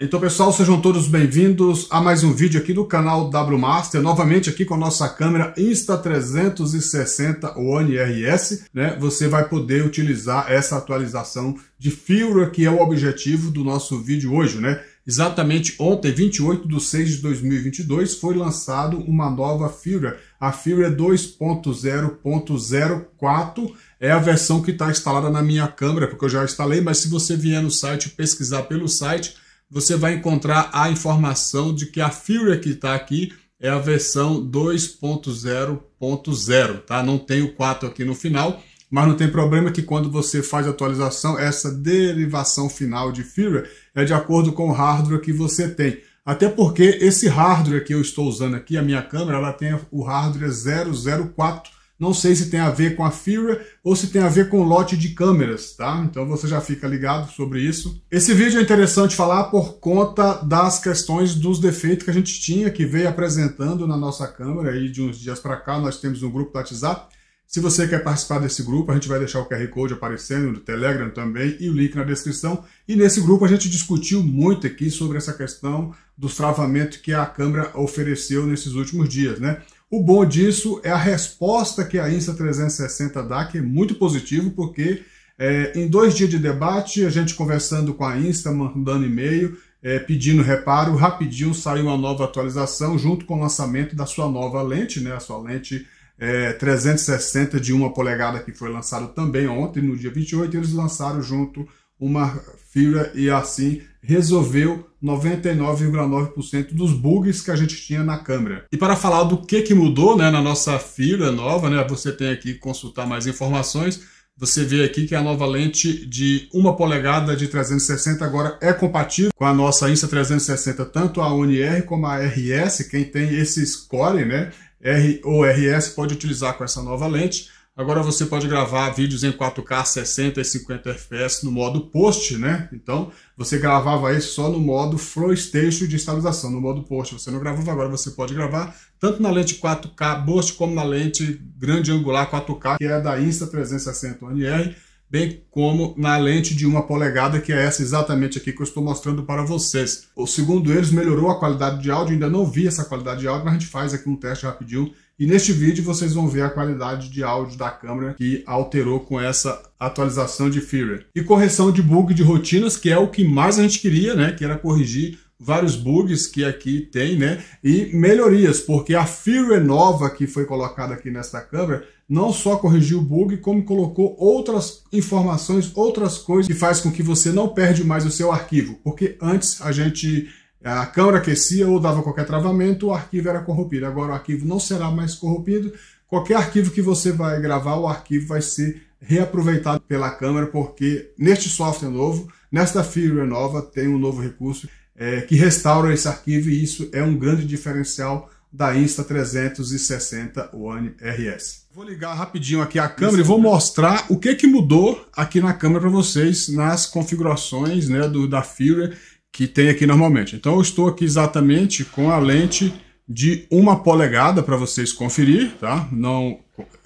Então, pessoal, sejam todos bem-vindos a mais um vídeo aqui do canal W Master, novamente aqui com a nossa câmera Insta360 One RS, né? Você vai poder utilizar essa atualização de firmware que é o objetivo do nosso vídeo hoje, né? Exatamente ontem, 28 de 6 de 2022, foi lançado uma nova firmware, a firmware é 2.0.04, é a versão que está instalada na minha câmera, porque eu já instalei, mas se você vier no site pesquisar pelo site, você vai encontrar a informação de que a Fury que está aqui é a versão 2.0.0, tá? Não tem o 4 aqui no final, mas não tem problema que quando você faz a atualização, essa derivação final de Fury é de acordo com o hardware que você tem. Até porque esse hardware que eu estou usando aqui, a minha câmera, ela tem o hardware 004, não sei se tem a ver com a Fira ou se tem a ver com o lote de câmeras, tá? Então você já fica ligado sobre isso. Esse vídeo é interessante falar por conta das questões dos defeitos que a gente tinha, que veio apresentando na nossa câmera aí de uns dias para cá. Nós temos um grupo do WhatsApp. Se você quer participar desse grupo, a gente vai deixar o QR Code aparecendo no Telegram também e o link na descrição. E nesse grupo a gente discutiu muito aqui sobre essa questão dos travamentos que a câmera ofereceu nesses últimos dias, né? O bom disso é a resposta que a INSA 360 dá, que é muito positivo, porque é, em dois dias de debate, a gente conversando com a INSA, mandando e-mail, é, pedindo reparo, rapidinho saiu uma nova atualização junto com o lançamento da sua nova lente, né, a sua lente é, 360 de uma polegada que foi lançado também ontem, no dia 28, eles lançaram junto uma fibra e assim resolveu 99,9% dos bugs que a gente tinha na câmera. E para falar do que, que mudou né, na nossa fibra nova, né, você tem aqui consultar mais informações. Você vê aqui que a nova lente de 1 polegada de 360 agora é compatível com a nossa Insta360, tanto a UNR como a RS. Quem tem esse score, né, R ou RS, pode utilizar com essa nova lente. Agora você pode gravar vídeos em 4K 60 e 50 fps no modo post, né? Então você gravava isso só no modo flow station de estabilização, no modo post. Você não gravava, agora você pode gravar tanto na lente 4K post como na lente grande angular 4K, que é da Insta360 ONR, bem como na lente de uma polegada, que é essa exatamente aqui que eu estou mostrando para vocês. O segundo eles, melhorou a qualidade de áudio, ainda não vi essa qualidade de áudio, mas a gente faz aqui um teste rapidinho e neste vídeo vocês vão ver a qualidade de áudio da câmera que alterou com essa atualização de firmware. E correção de bug de rotinas, que é o que mais a gente queria, né? Que era corrigir vários bugs que aqui tem, né? E melhorias, porque a firmware nova que foi colocada aqui nesta câmera não só corrigiu o bug, como colocou outras informações, outras coisas que faz com que você não perde mais o seu arquivo, porque antes a gente a câmera aquecia ou dava qualquer travamento, o arquivo era corrompido. Agora o arquivo não será mais corrompido. Qualquer arquivo que você vai gravar, o arquivo vai ser reaproveitado pela câmera, porque neste software novo, nesta firmware nova, tem um novo recurso é, que restaura esse arquivo e isso é um grande diferencial da Insta360 One RS. Vou ligar rapidinho aqui a câmera e é vou mostrar o que, que mudou aqui na câmera para vocês nas configurações né, do, da firmware que tem aqui normalmente. Então eu estou aqui exatamente com a lente de uma polegada para vocês conferir, tá? Não,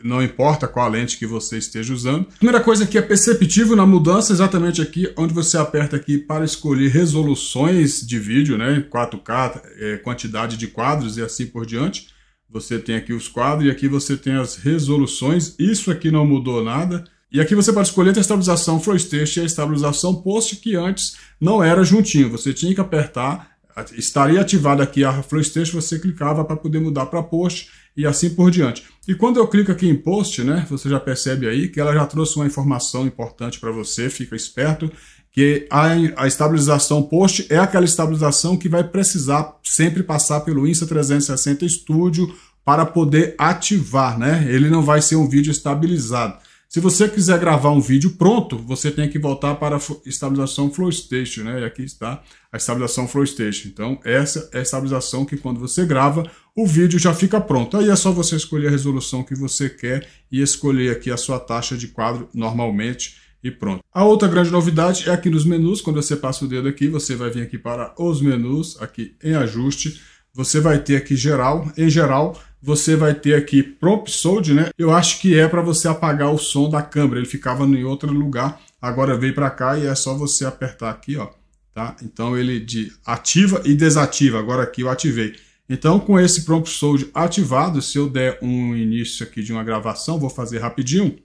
não importa qual lente que você esteja usando. Primeira coisa que é perceptível na mudança, exatamente aqui, onde você aperta aqui para escolher resoluções de vídeo, né? 4K, é, quantidade de quadros e assim por diante. Você tem aqui os quadros e aqui você tem as resoluções. Isso aqui não mudou nada. E aqui você pode escolher entre a estabilização FlowStation e a estabilização post, que antes não era juntinho. Você tinha que apertar, estaria ativada aqui a FlowStation, você clicava para poder mudar para post e assim por diante. E quando eu clico aqui em post, né, você já percebe aí que ela já trouxe uma informação importante para você, fica esperto, que a, a, estabilização post é aquela estabilização que vai precisar sempre passar pelo Insta360 Studio para poder ativar, né? Ele não vai ser um vídeo estabilizado. Se você quiser gravar um vídeo pronto, você tem que voltar para a estabilização flow station, né? E aqui está a estabilização flow station. Então, essa é a estabilização que quando você grava, o vídeo já fica pronto. Aí é só você escolher a resolução que você quer e escolher aqui a sua taxa de quadro normalmente e pronto. A outra grande novidade é aqui nos menus, quando você passa o dedo aqui, você vai vir aqui para os menus, aqui em ajuste, você vai ter aqui geral, em geral, você vai ter aqui Prompt Sold, né? Eu acho que é para você apagar o som da câmera, ele ficava em outro lugar, agora veio para cá e é só você apertar aqui, ó, tá? Então ele de ativa e desativa, agora aqui eu ativei. Então com esse Prompt Sold ativado, se eu der um início aqui de uma gravação, vou fazer rapidinho,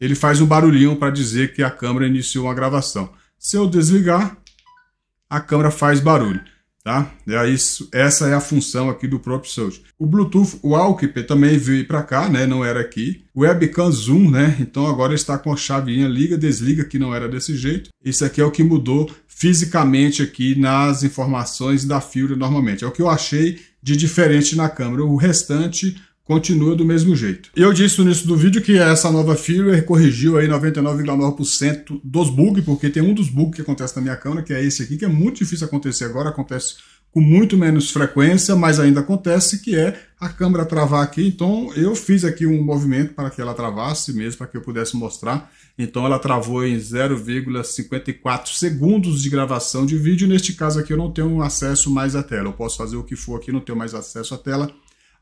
ele faz um barulhinho para dizer que a câmera iniciou uma gravação. Se eu desligar, a câmera faz barulho. Tá? E aí, essa é a função aqui do próprio Search. O Bluetooth o Wallkeeper também veio para cá, né? não era aqui. O Webcam Zoom, né? então agora está com a chavinha liga, desliga, que não era desse jeito. Isso aqui é o que mudou fisicamente aqui nas informações da Fiore normalmente. É o que eu achei de diferente na câmera. O restante continua do mesmo jeito. Eu disse no início do vídeo que essa nova firmware corrigiu aí 99,9% dos bugs, porque tem um dos bugs que acontece na minha câmera, que é esse aqui, que é muito difícil acontecer agora, acontece com muito menos frequência, mas ainda acontece, que é a câmera travar aqui. Então eu fiz aqui um movimento para que ela travasse mesmo, para que eu pudesse mostrar. Então ela travou em 0,54 segundos de gravação de vídeo. Neste caso aqui eu não tenho acesso mais à tela. Eu posso fazer o que for aqui, não tenho mais acesso à tela.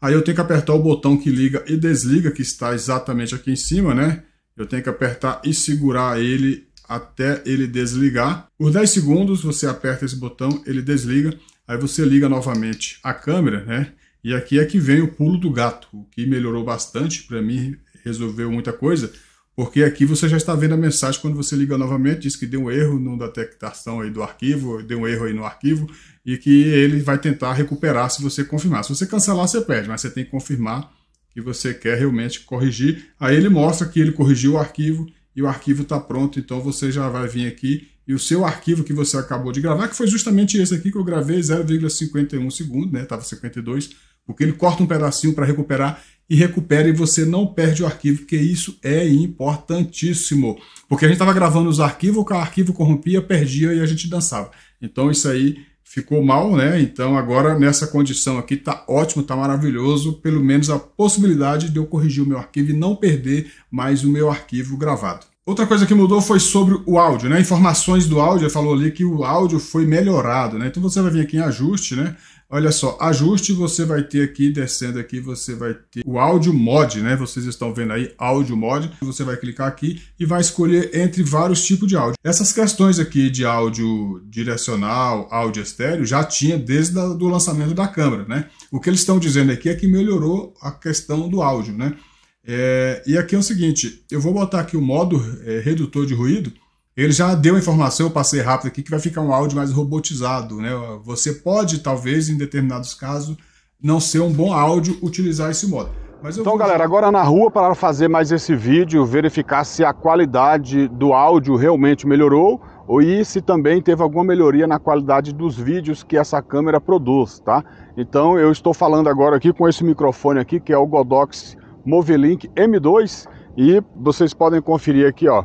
Aí eu tenho que apertar o botão que liga e desliga, que está exatamente aqui em cima, né? Eu tenho que apertar e segurar ele até ele desligar. Por 10 segundos você aperta esse botão, ele desliga, aí você liga novamente a câmera, né? E aqui é que vem o pulo do gato, o que melhorou bastante para mim, resolveu muita coisa. Porque aqui você já está vendo a mensagem quando você liga novamente, diz que deu um erro na detectação aí do arquivo, deu um erro aí no arquivo, e que ele vai tentar recuperar se você confirmar. Se você cancelar, você perde, mas você tem que confirmar que você quer realmente corrigir. Aí ele mostra que ele corrigiu o arquivo e o arquivo está pronto, então você já vai vir aqui e o seu arquivo que você acabou de gravar, que foi justamente esse aqui que eu gravei, 0,51 segundo, né? Estava 52, porque ele corta um pedacinho para recuperar e recupera e você não perde o arquivo, porque isso é importantíssimo. Porque a gente estava gravando os arquivos, o arquivo corrompia, perdia e a gente dançava. Então isso aí ficou mal, né? Então agora nessa condição aqui tá ótimo, tá maravilhoso, pelo menos a possibilidade de eu corrigir o meu arquivo e não perder mais o meu arquivo gravado. Outra coisa que mudou foi sobre o áudio, né? Informações do áudio, falou ali que o áudio foi melhorado, né? Então você vai vir aqui em ajuste, né? Olha só, ajuste você vai ter aqui, descendo aqui, você vai ter o áudio mod, né? Vocês estão vendo aí, áudio mod. Você vai clicar aqui e vai escolher entre vários tipos de áudio. Essas questões aqui de áudio direcional, áudio estéreo, já tinha desde o lançamento da câmera, né? O que eles estão dizendo aqui é que melhorou a questão do áudio, né? É, e aqui é o seguinte, eu vou botar aqui o modo é, redutor de ruído, ele já deu a informação, eu passei rápido aqui, que vai ficar um áudio mais robotizado. Né? Você pode, talvez, em determinados casos, não ser um bom áudio utilizar esse modo. então, vou... galera, agora na rua para fazer mais esse vídeo, verificar se a qualidade do áudio realmente melhorou ou e se também teve alguma melhoria na qualidade dos vídeos que essa câmera produz, tá? Então eu estou falando agora aqui com esse microfone aqui, que é o Godox Movilink M2, e vocês podem conferir aqui, ó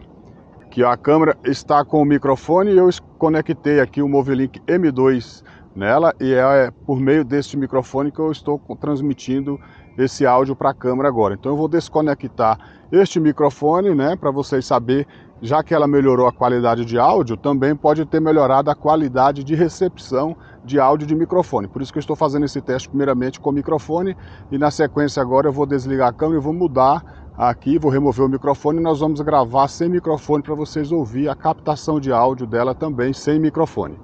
que a câmera está com o microfone e eu conectei aqui o Movilink M2 nela e é, é por meio deste microfone que eu estou transmitindo esse áudio para a câmera agora. Então eu vou desconectar este microfone, né, para vocês saber, já que ela melhorou a qualidade de áudio, também pode ter melhorado a qualidade de recepção de áudio de microfone. Por isso que eu estou fazendo esse teste primeiramente com o microfone e na sequência agora eu vou desligar a câmera e vou mudar aqui, vou remover o microfone e nós vamos gravar sem microfone para vocês ouvir a captação de áudio dela também sem microfone.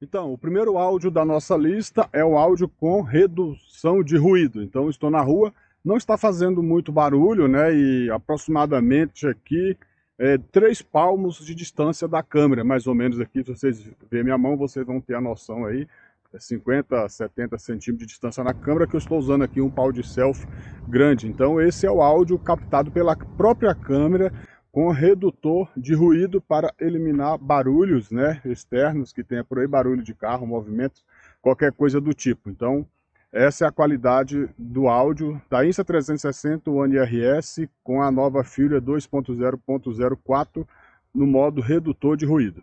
Então, o primeiro áudio da nossa lista é o áudio com redução de ruído. Então, estou na rua, não está fazendo muito barulho, né? E aproximadamente aqui é, três palmos de distância da câmera, mais ou menos aqui. Se vocês verem minha mão, vocês vão ter a noção aí. 50, é 70 centímetros de distância na câmera, que eu estou usando aqui um pau de selfie grande. Então esse é o áudio captado pela própria câmera com redutor de ruído para eliminar barulhos né, externos que tenha por aí, barulho de carro, movimentos, qualquer coisa do tipo. Então essa é a qualidade do áudio da Insta360 One RS com a nova Filha 2.0.04 no modo redutor de ruído.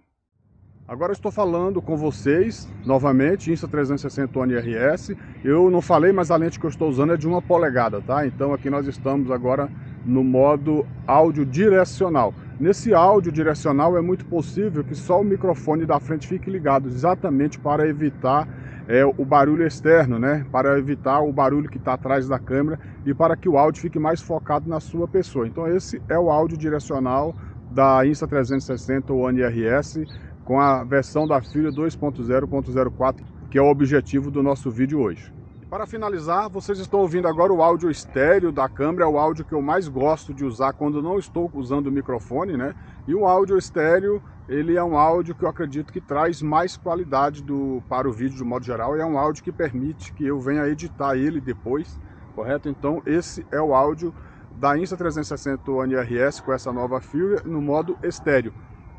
Agora eu estou falando com vocês novamente, Insta360 One RS. Eu não falei, mas a lente que eu estou usando é de uma polegada, tá? Então aqui nós estamos agora no modo áudio direcional. Nesse áudio direcional é muito possível que só o microfone da frente fique ligado, exatamente para evitar é, o barulho externo, né? Para evitar o barulho que está atrás da câmera e para que o áudio fique mais focado na sua pessoa. Então esse é o áudio direcional da Insta360 One RS com a versão da filha 2.0.04, que é o objetivo do nosso vídeo hoje. Para finalizar, vocês estão ouvindo agora o áudio estéreo da câmera, é o áudio que eu mais gosto de usar quando não estou usando o microfone, né? E o áudio estéreo, ele é um áudio que eu acredito que traz mais qualidade do, para o vídeo de modo geral, e é um áudio que permite que eu venha editar ele depois, correto? Então esse é o áudio da Insta360 One com essa nova filha no modo estéreo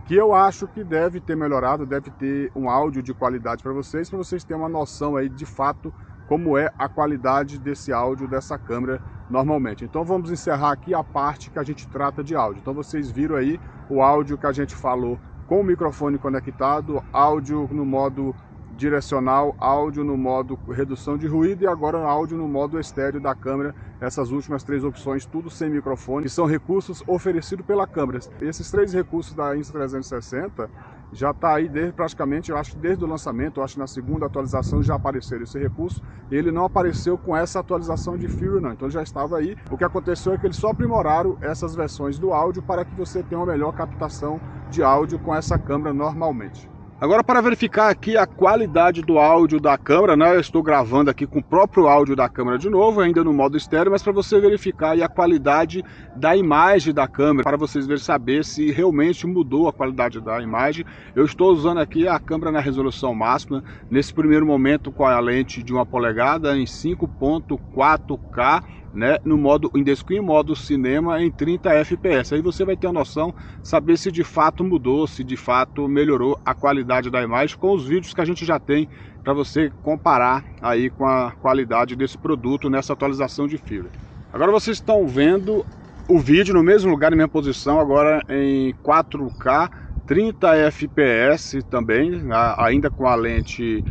que eu acho que deve ter melhorado, deve ter um áudio de qualidade para vocês, para vocês terem uma noção aí de fato como é a qualidade desse áudio dessa câmera normalmente. Então vamos encerrar aqui a parte que a gente trata de áudio. Então vocês viram aí o áudio que a gente falou com o microfone conectado, áudio no modo direcional, áudio no modo redução de ruído e agora áudio no modo estéreo da câmera. Essas últimas três opções, tudo sem microfone, são recursos oferecidos pela câmera. Esses três recursos da Insta360 já está aí desde, praticamente, eu acho desde o lançamento, eu acho na segunda atualização já apareceu esse recurso. Ele não apareceu com essa atualização de Fury, não. Então já estava aí. O que aconteceu é que eles só aprimoraram essas versões do áudio para que você tenha uma melhor captação de áudio com essa câmera normalmente. Agora para verificar aqui a qualidade do áudio da câmera, né? Eu estou gravando aqui com o próprio áudio da câmera de novo, ainda no modo estéreo, mas para você verificar a qualidade da imagem da câmera, para vocês ver saber se realmente mudou a qualidade da imagem. Eu estou usando aqui a câmera na resolução máxima, nesse primeiro momento com a lente de uma polegada em 5.4K né, no modo em modo cinema em 30 fps. Aí você vai ter a noção saber se de fato mudou, se de fato melhorou a qualidade da imagem com os vídeos que a gente já tem para você comparar aí com a qualidade desse produto nessa atualização de fibra. Agora vocês estão vendo o vídeo no mesmo lugar, na minha posição, agora em 4K, 30 fps também, ainda com a lente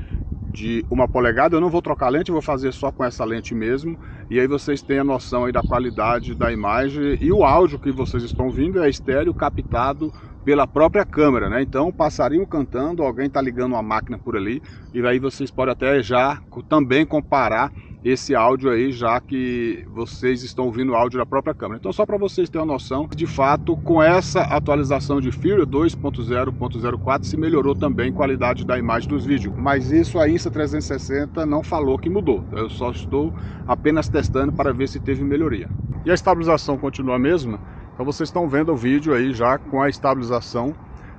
de uma polegada. Eu não vou trocar lente, vou fazer só com essa lente mesmo. E aí vocês têm a noção aí da qualidade da imagem e o áudio que vocês estão vindo é estéreo captado pela própria câmera, né? Então, passarinho cantando, alguém tá ligando uma máquina por ali e aí vocês podem até já também comparar esse áudio aí, já que vocês estão ouvindo o áudio da própria câmera. Então, só para vocês terem uma noção, de fato, com essa atualização de Fury 2.0.04 se melhorou também a qualidade da imagem dos vídeos. Mas isso a Insta 360 não falou que mudou. Eu só estou apenas testando para ver se teve melhoria. E a estabilização continua a mesma? Então vocês estão vendo o vídeo aí já com a estabilização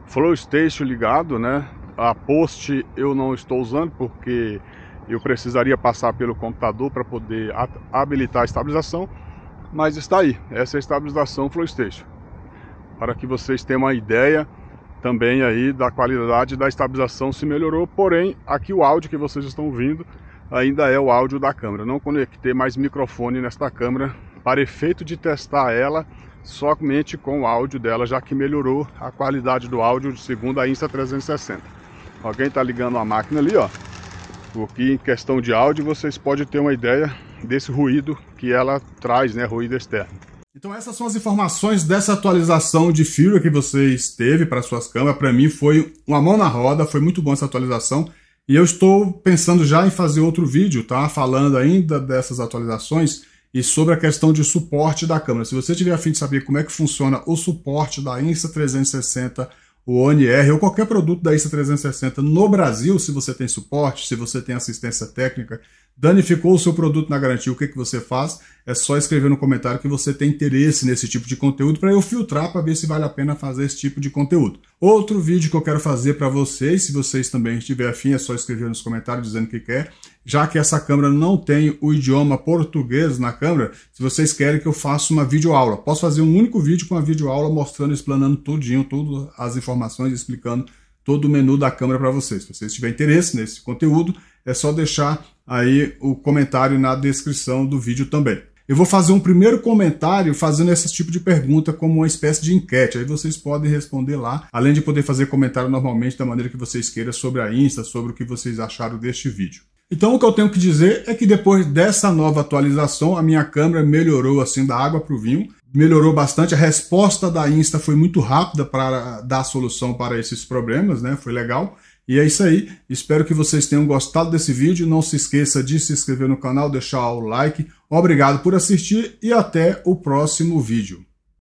Flow Station ligado, né? A post eu não estou usando porque eu precisaria passar pelo computador para poder habilitar a estabilização, mas está aí, essa é a estabilização FlowStation. Para que vocês tenham uma ideia também aí da qualidade da estabilização se melhorou, porém aqui o áudio que vocês estão ouvindo ainda é o áudio da câmera. Não conectei mais microfone nesta câmera para efeito de testar ela somente com o áudio dela, já que melhorou a qualidade do áudio segundo a Insta360. Alguém está ligando a máquina ali, ó. Aqui em questão de áudio vocês podem ter uma ideia desse ruído que ela traz, né, ruído externo. Então essas são as informações dessa atualização de firmware que vocês teve para suas câmeras. Para mim foi uma mão na roda, foi muito bom essa atualização. E eu estou pensando já em fazer outro vídeo, tá? Falando ainda dessas atualizações e sobre a questão de suporte da câmera. Se você tiver afim de saber como é que funciona o suporte da Insta360 o ONR ou qualquer produto da ISA 360 no Brasil, se você tem suporte, se você tem assistência técnica, Danificou o seu produto na garantia, o que, que você faz? É só escrever no comentário que você tem interesse nesse tipo de conteúdo para eu filtrar para ver se vale a pena fazer esse tipo de conteúdo. Outro vídeo que eu quero fazer para vocês, se vocês também estiverem afim, é só escrever nos comentários dizendo que quer. Já que essa câmera não tem o idioma português na câmera, se vocês querem que eu faça uma videoaula, posso fazer um único vídeo com uma videoaula mostrando, explanando tudinho, todas as informações, explicando todo o menu da câmera para vocês. Se vocês tiverem interesse nesse conteúdo, é só deixar aí o comentário na descrição do vídeo também. Eu vou fazer um primeiro comentário fazendo esse tipo de pergunta como uma espécie de enquete. Aí vocês podem responder lá, além de poder fazer comentário normalmente da maneira que vocês queiram sobre a Insta, sobre o que vocês acharam deste vídeo. Então o que eu tenho que dizer é que depois dessa nova atualização, a minha câmera melhorou assim da água para o vinho, melhorou bastante, a resposta da Insta foi muito rápida para dar solução para esses problemas, né? Foi legal. E é isso aí, espero que vocês tenham gostado desse vídeo, não se esqueça de se inscrever no canal, deixar o like, obrigado por assistir e até o próximo vídeo.